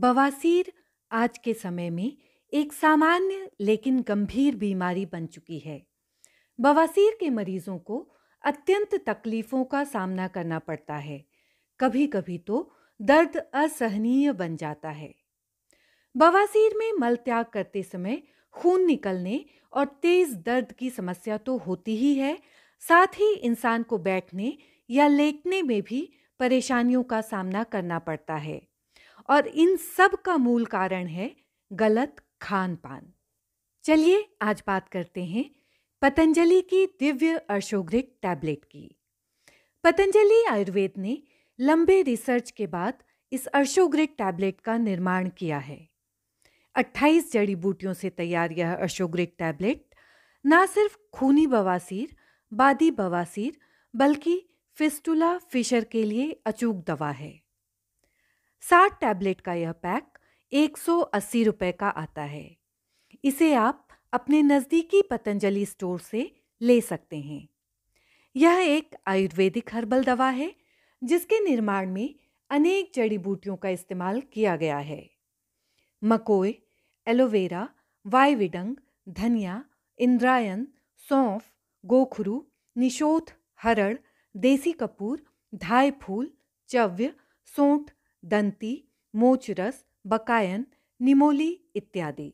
बवासीर आज के समय में एक सामान्य लेकिन गंभीर बीमारी बन चुकी है बवासीर के मरीजों को अत्यंत तकलीफों का सामना करना पड़ता है कभी कभी तो दर्द असहनीय बन जाता है बवासीर में मल त्याग करते समय खून निकलने और तेज दर्द की समस्या तो होती ही है साथ ही इंसान को बैठने या लेटने में भी परेशानियों का सामना करना पड़ता है और इन सब का मूल कारण है गलत खान पान चलिए आज बात करते हैं पतंजलि की दिव्य अशोग्रिक टैबलेट की पतंजलि आयुर्वेद ने लंबे रिसर्च के बाद इस अशोग्रिक टैबलेट का निर्माण किया है 28 जड़ी बूटियों से तैयार यह अशोग्रिक टैबलेट ना सिर्फ खूनी बवासीर बादी बवासीर बल्कि फिस्टुला फिशर के लिए अचूक दवा है साठ टैबलेट का यह पैक एक सौ अस्सी रुपये का आता है इसे आप अपने नज़दीकी पतंजलि स्टोर से ले सकते हैं यह एक आयुर्वेदिक हर्बल दवा है जिसके निर्माण में अनेक जड़ी बूटियों का इस्तेमाल किया गया है मकोए एलोवेरा वायविडंग धनिया इंद्रायन सौंफ गोखरू निशोथ हरड़ देसी कपूर धाय फूल चव्य सोंठ दंती मोचरस बकायन निमोली इत्यादि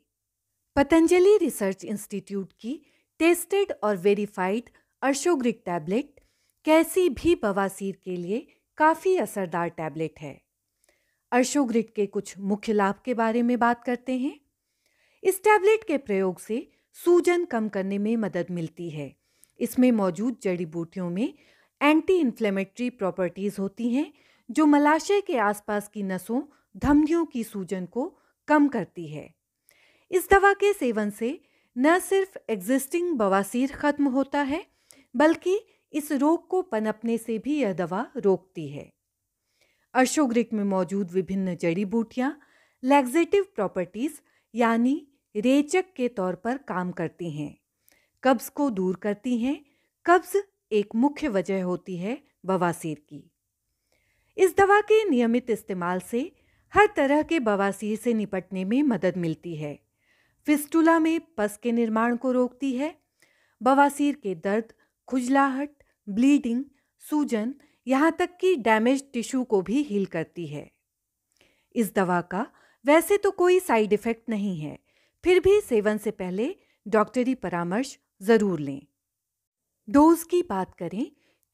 पतंजलि रिसर्च इंस्टीट्यूट की टेस्टेड और वेरीफाइड अर्शोग्रिक टैबलेट कैसी भी बवासीर के लिए काफ़ी असरदार टैबलेट है अर्शोग्रिक के कुछ मुख्य लाभ के बारे में बात करते हैं इस टैबलेट के प्रयोग से सूजन कम करने में मदद मिलती है इसमें मौजूद जड़ी बूटियों में एंटी इन्फ्लेमेटरी प्रॉपर्टीज़ होती हैं जो मलाशय के आसपास की नसों धमनियों की सूजन को कम करती है इस दवा के सेवन से न सिर्फ एग्जिस्टिंग बवासीर खत्म होता है बल्कि इस रोग को पनपने से भी यह दवा रोकती है अर्शोग्रिक में मौजूद विभिन्न जड़ी बूटियाँ लैग्जेटिव प्रॉपर्टीज यानी रेचक के तौर पर काम करती हैं कब्ज को दूर करती हैं कब्ज एक मुख्य वजह होती है बवासीर की इस दवा के नियमित इस्तेमाल से हर तरह के बवासीर से निपटने में मदद मिलती है फिस्टुला में पस के निर्माण को रोकती है बवासीर के दर्द खुजलाहट ब्लीडिंग सूजन यहाँ तक कि डैमेज टिश्यू को भी हील करती है इस दवा का वैसे तो कोई साइड इफ़ेक्ट नहीं है फिर भी सेवन से पहले डॉक्टरी परामर्श ज़रूर लें डोज की बात करें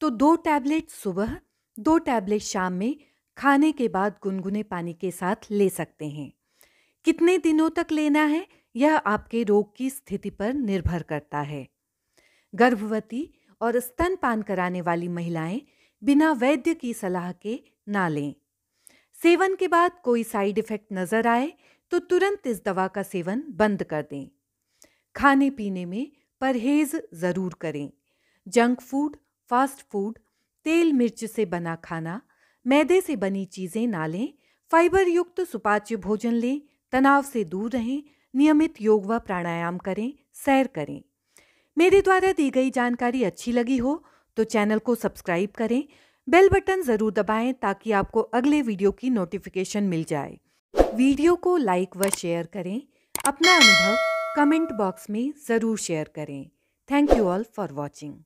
तो दो टैबलेट सुबह दो टैबलेट शाम में खाने के बाद गुनगुने पानी के साथ ले सकते हैं कितने दिनों तक लेना है यह आपके रोग की स्थिति पर निर्भर करता है गर्भवती और स्तनपान कराने वाली महिलाएं बिना वैद्य की सलाह के ना लें सेवन के बाद कोई साइड इफेक्ट नजर आए तो तुरंत इस दवा का सेवन बंद कर दें खाने पीने में परहेज ज़रूर करें जंक फूड फास्ट फूड तेल मिर्च से बना खाना मैदे से बनी चीज़ें ना लें फाइबर युक्त सुपाच्य भोजन लें तनाव से दूर रहें नियमित योग व प्राणायाम करें सैर करें मेरे द्वारा दी गई जानकारी अच्छी लगी हो तो चैनल को सब्सक्राइब करें बेल बटन ज़रूर दबाएं ताकि आपको अगले वीडियो की नोटिफिकेशन मिल जाए वीडियो को लाइक व शेयर करें अपना अनुभव कमेंट बॉक्स में ज़रूर शेयर करें thank you all for watching